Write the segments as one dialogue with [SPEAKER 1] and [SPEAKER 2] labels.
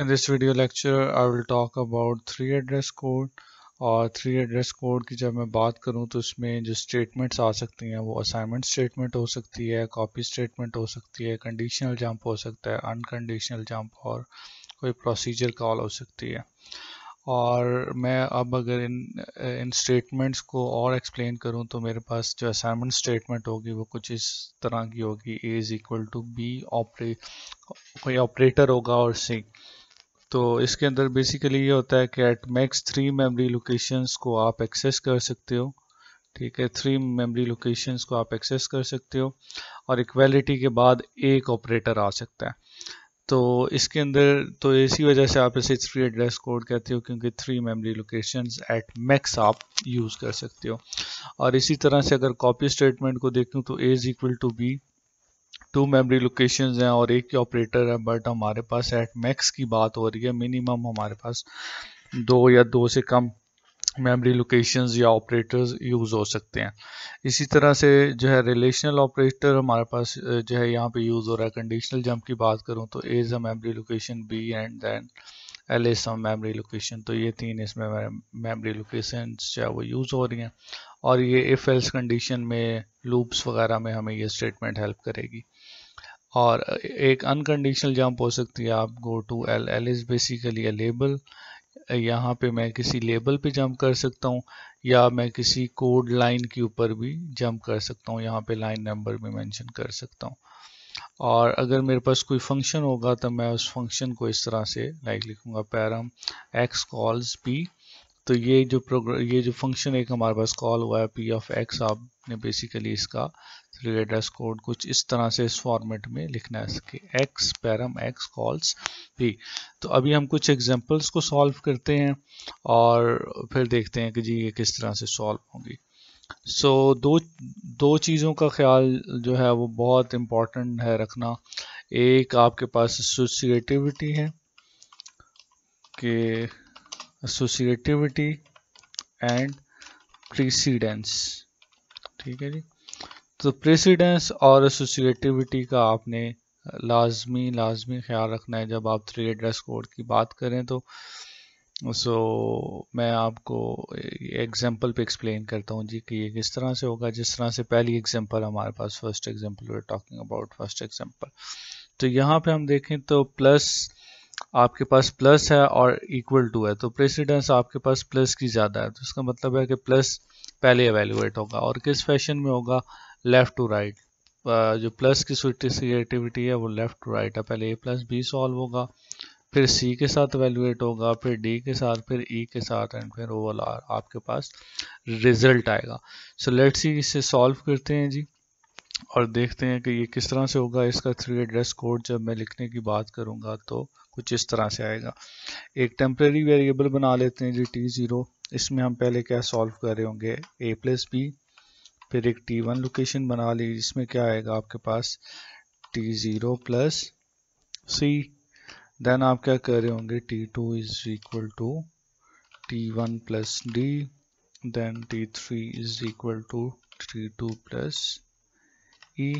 [SPEAKER 1] In this video lecture, I will talk about three address code और three address code की जब मैं बात करूं तो इसमें जो स्टेटमेंट्स आ सकती हैं वो असाइनमेंट स्टेटमेंट हो सकती है कॉपी स्टेटमेंट हो सकती है कंडीशनल जंप हो सकता है अनकंडीशनल जंप और कोई प्रोसीजर कॉल हो सकती है और मैं अब अगर इन इन स्टेटमेंट्स को और एक्सप्लेन करूं तो मेरे पास जो असाइनमेंट स्टेटमेंट होगी वो कुछ इस तरह की होगी A is equal to B ऑपरे कोई ऑपरेटर होगा और सी तो इसके अंदर बेसिकली ये होता है कि at max three memory locations को आप एक्सेस कर सकते हो ठीक है थ्री मेमोरी लोकेशंस को आप एक्सेस कर सकते हो और इक्वलिटी के बाद एक ऑपरेटर आ सकता है तो इसके अंदर तो इसी वजह से आप इसे थ्री एड्रेस कोड कहते हो क्योंकि three memory locations at max आप यूज़ कर सकते हो और इसी तरह से अगर कॉपी स्टेटमेंट को देखूँ तो A is equal to B two memory location हैं और एक ही ऑपरेटर है बट हमारे पास एट मैक्स की बात हो रही है मिनिमम हमारे पास दो या दो से कम मेमोरी लोकेशंस या ऑपरेटर्स यूज़ हो सकते हैं इसी तरह से जो है रिलेशनल ऑपरेटर हमारे पास जो है यहाँ पे यूज़ हो रहा है कंडीशनल जंप की बात करूँ तो as a memory location B and then L और मेमोरी लोकेशन तो ये तीन इसमें मेमोरी लोकेशन जो है वो यूज़ हो रही हैं और ये इफ़ एल्स कंडीशन में लूप्स वगैरह में हमें ये स्टेटमेंट हेल्प करेगी और एक अनकंडीशनल जंप हो सकती है आप go to L L is basically a label यहाँ पे मैं किसी लेबल पे जंप कर सकता हूँ या मैं किसी कोड लाइन के ऊपर भी जंप कर सकता हूँ यहाँ पे लाइन नंबर भी मेंशन कर सकता हूँ और अगर मेरे पास कोई फंक्शन होगा तो मैं उस फंक्शन को इस तरह से लाइक लिखूंगा पैरम एक्स कॉल्स पी तो ये जो प्रोग्राम ये जो फंक्शन एक हमारे पास कॉल हुआ है पी ऑफ एक्स आपने बेसिकली इसका एड्रेस कोड कुछ इस तरह से इस फॉर्मेट में लिखना है इसके X param X calls P तो अभी हम कुछ एग्जांपल्स को सॉल्व करते हैं और फिर देखते हैं कि जी ये किस तरह से सॉल्व होंगी सो so, दो दो चीज़ों का ख्याल जो है वो बहुत इम्पॉर्टेंट है रखना एक आपके पास एसोसिएटिविटी है कि एसोसिएटिविटी एंड प्रीसीडेंस ठीक है जी तो प्रेसिडेंस और एसोसिएटिविटी का आपने लाजमी लाजमी ख्याल रखना है जब आप थ्री एड्रेस कोड की बात करें तो सो मैं आपको एग्जांपल पे एक्सप्लेन करता हूँ जी कि ये किस तरह से होगा जिस तरह से पहली एग्जांपल हमारे पास first example we talking about first example तो यहाँ पे हम देखें तो प्लस आपके पास प्लस है और इक्वल टू है तो प्रेसिडेंस आपके पास प्लस की ज़्यादा है तो इसका मतलब है कि प्लस पहले एवेल्यूएट होगा और किस फैशन में होगा लेफ़्ट टू राइट जो प्लस की सुटिसिएटिविटी है वो लेफ़्ट टू राइट है पहले ए प्लस बी सॉल्व होगा फिर सी के साथ वैल्यूएट होगा फिर डी के साथ फिर ई e के साथ एंड फिर ओवल आर आपके पास रिजल्ट आएगा सो लेट सी इसे सॉल्व करते हैं जी और देखते हैं कि ये किस तरह से होगा इसका थ्री एड्रेस कोड जब मैं लिखने की बात करूँगा तो कुछ इस तरह से आएगा एक टेम्प्रेरी वेरिएबल बना लेते हैं जी टी ज़ीरो इसमें हम पहले क्या सॉल्व कर रहे होंगे ए प्लस बी फिर एक टी वन लोकेशन बना ली इसमें क्या आएगा आपके पास T zero plus C then आप क्या कर रहे होंगे T two is equal to T one plus D then T three is equal to T two plus E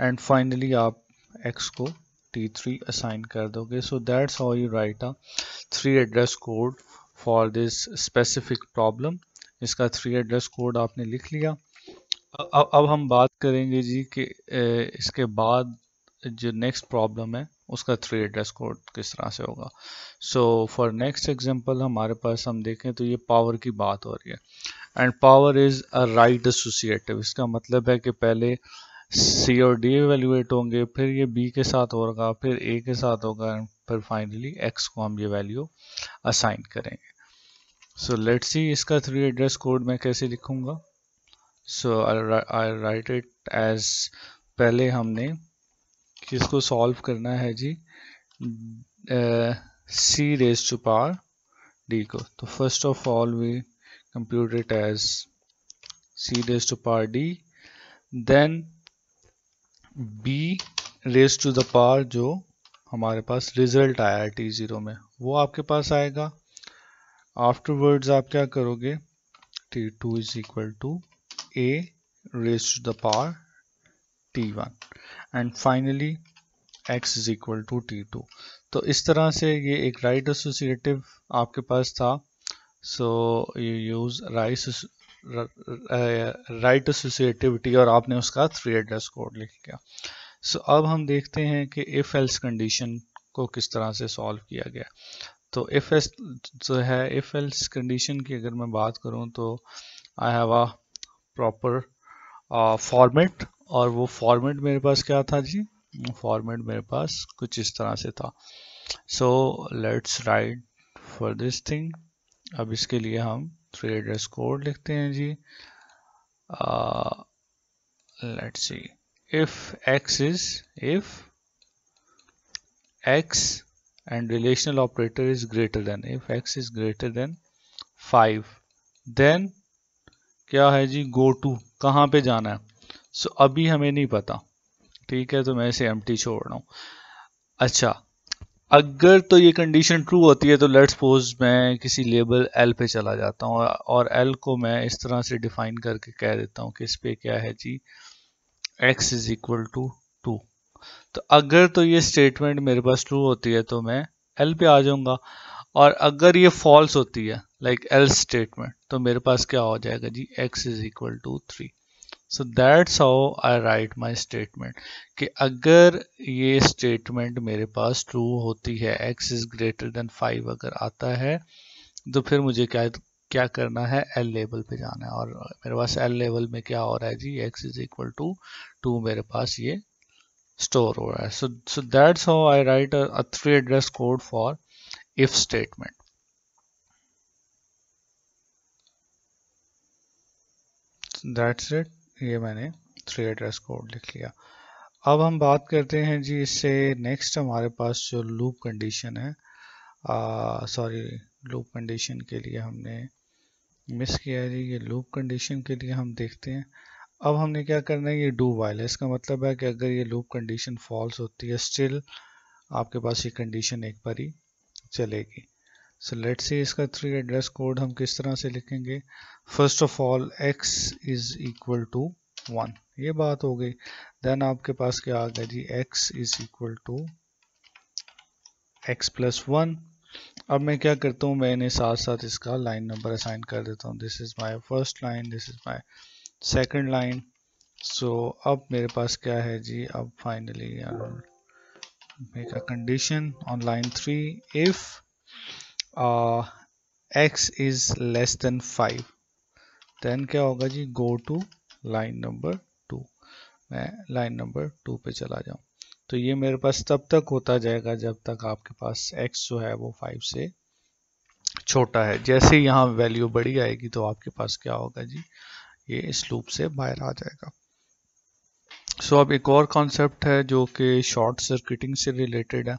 [SPEAKER 1] and finally आप एक्स को टी थ्री असाइन कर दोगे so that's how you write a three address code for this specific problem इसका three address code आपने लिख लिया अब अब हम बात करेंगे जी कि इसके बाद जो नेक्स्ट प्रॉब्लम है उसका थ्री एड्रेस कोड किस तरह से होगा सो फॉर नेक्स्ट एग्जांपल हमारे पास हम देखें तो ये पावर की बात हो रही है and power is a right associative इसका मतलब है कि पहले सी और डी एवेल्यूएट होंगे फिर ये बी के साथ होगा फिर ए के साथ होगा एंड फिर फाइनली एक्स को हम ये वैल्यू असाइन करेंगे सो लेट सी इसका थ्री एड्रेस कोड मैं कैसे लिखूँगा so I write it as पहले हमने जिसको सॉल्व करना है जी C raise to power D को तो first of all we compute it as C raise to power D then B raise to the power जो हमारे पास रिजल्ट आया है टी ज़ीरो में वो आपके पास आएगा आफ्टरवर्ड्स आप क्या करोगे T two is equal to A raise to the power T one and finally x is equal to T two तो इस तरह से ये एक राइट एसोसिएटिव आपके पास था so you use raise right associativity और आपने उसका थ्री एड्रेस कोड लिख लिया सो so, अब हम देखते हैं कि इफ एल्स कंडीशन को किस तरह से सॉल्व किया गया तो इफ एस जो है इफ एल्स कंडीशन की अगर मैं बात करूं तो I have a proper format और वो फॉर्मेट मेरे पास क्या था जी फॉर्मेट मेरे पास कुछ इस तरह से था so let's write for this thing अब इसके लिए हम थ्री एड्रेस कोड लिखते हैं जी let's see if X is if X and relational operator is greater than if X is greater than five then क्या है जी गो टू कहाँ पे जाना है सो अभी हमें नहीं पता ठीक है तो मैं इसे एम छोड़ रहा हूँ अच्छा अगर तो ये कंडीशन ट्रू होती है तो लेट्स सपोज मैं किसी लेबल एल पे चला जाता हूँ और एल को मैं इस तरह से डिफाइन करके कह देता हूँ कि इस पे क्या है जी X is equal to two तो अगर तो ये स्टेटमेंट मेरे पास ट्रू होती है तो मैं एल पे आ जाऊँगा और अगर ये फॉल्स होती है लाइक एल स्टेटमेंट तो मेरे पास क्या हो जाएगा जी X is equal to three so that's how I write my statement कि अगर ये स्टेटमेंट मेरे पास ट्रू होती है X is greater than five अगर आता है तो फिर मुझे क्या क्या करना है एल लेवल पे जाना है और मेरे पास एल लेवल में क्या हो रहा है जी X is equal to two मेरे पास ये स्टोर हो रहा है so so that's how I write a three address code for if statement that's it ये मैंने थ्री एड्रेस कोड लिख लिया अब हम बात करते हैं जी इससे नेक्स्ट हमारे पास जो लूप कंडीशन है सॉरी लूप कंडीशन के लिए हमने मिस किया है जी ये लूप कंडीशन के लिए हम देखते हैं अब हमने क्या करना है ये डू वाइल इसका मतलब है कि अगर ये लूप कंडीशन फॉल्स होती है स्टिल आपके पास ये कंडीशन एक बार ही चलेगी सो लेट सी इसका थ्री एड्रेस कोड हम किस तरह से लिखेंगे first of all X is equal to one ये बात हो गई देन आपके पास क्या आ गया जी X is equal to X plus one अब मैं क्या करता हूँ मैं इन्हें साथ साथ इसका लाइन नंबर असाइन कर देता हूँ this is my first line this is my second line so अब मेरे पास क्या है जी अब finally make a condition on line three if uh, x is less than 5 then क्या होगा जी go to line number two मैं लाइन नंबर टू पे चला जाऊँ तो ये मेरे पास तब तक होता जाएगा जब तक आपके पास x जो है वो 5 से छोटा है जैसे यहाँ वैल्यू बड़ी आएगी तो आपके पास क्या होगा जी ये इस लूप से बाहर आ जाएगा सो so, अब एक और कॉन्सेप्ट है जो कि शॉर्ट सर्किटिंग से रिलेटेड है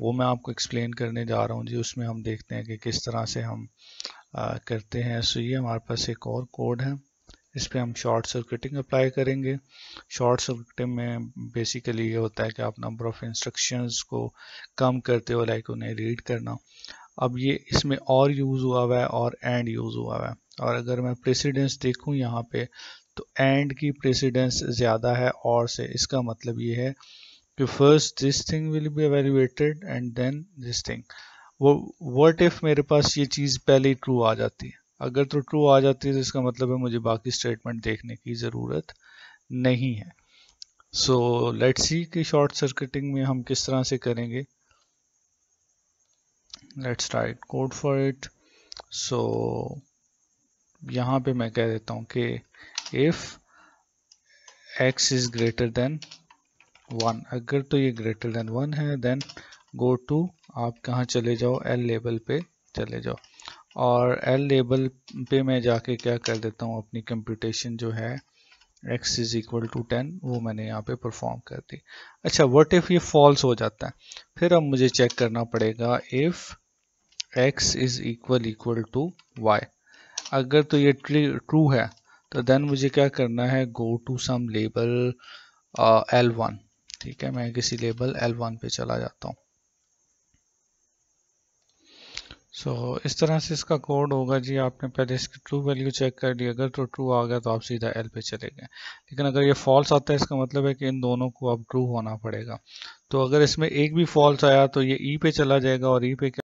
[SPEAKER 1] वो मैं आपको एक्सप्लेन करने जा रहा हूँ जी उसमें हम देखते हैं कि किस तरह से हम आ, करते हैं सो ये हमारे पास एक और कोड है इस पर हम शॉर्ट सर्किटिंग अप्लाई करेंगे शॉर्ट सर्किटिंग में बेसिकली ये होता है कि आप नंबर ऑफ़ इंस्ट्रक्शंस को कम करते हो लाइक उन्हें रीड करना अब ये इसमें और यूज़ हुआ हुआ है और एंड यूज़ हुआ हुआ है और अगर मैं प्रेसिडेंस देखूँ यहाँ पे तो एंड की प्रेसिडेंस ज़्यादा है और से इसका मतलब ये है कि first this thing will be evaluated and then this thing वो वट इफ मेरे पास ये चीज़ पहले ही ट्रू आ जाती है अगर तो ट्रू आ जाती है तो इसका मतलब है मुझे बाकी स्टेटमेंट देखने की ज़रूरत नहीं है सो लेट सी कि शॉर्ट सर्किटिंग में हम किस तरह से करेंगे let's write code for it so यहाँ पे मैं कह देता हूँ कि if X is greater than one अगर तो ये ग्रेटर देन वन है देन गो टू आप कहाँ चले जाओ एल लेबल पे चले जाओ और एल लेबल पे मैं जाके क्या कर देता हूँ अपनी कंप्यूटेशन जो है X is equal to ten वो मैंने यहाँ पे परफॉर्म कर दी अच्छा वट इफ़ ये फॉल्स हो जाता है फिर अब मुझे चेक करना पड़ेगा if X is equal equal to Y अगर तो ये ट्रू है तो देन मुझे क्या करना है go to some label L one ठीक है मैं किसी लेबल L1 पे चला जाता हूँ सो so, इस तरह से इसका कोड होगा जी आपने पहले इसकी ट्रू वैल्यू चेक कर ली अगर तो ट्रू आ गया तो आप सीधा एल पे चले गए लेकिन अगर ये फॉल्स आता है इसका मतलब है कि इन दोनों को अब ट्रू होना पड़ेगा तो अगर इसमें एक भी फॉल्स आया तो ये ई e पे चला जाएगा और ई e पे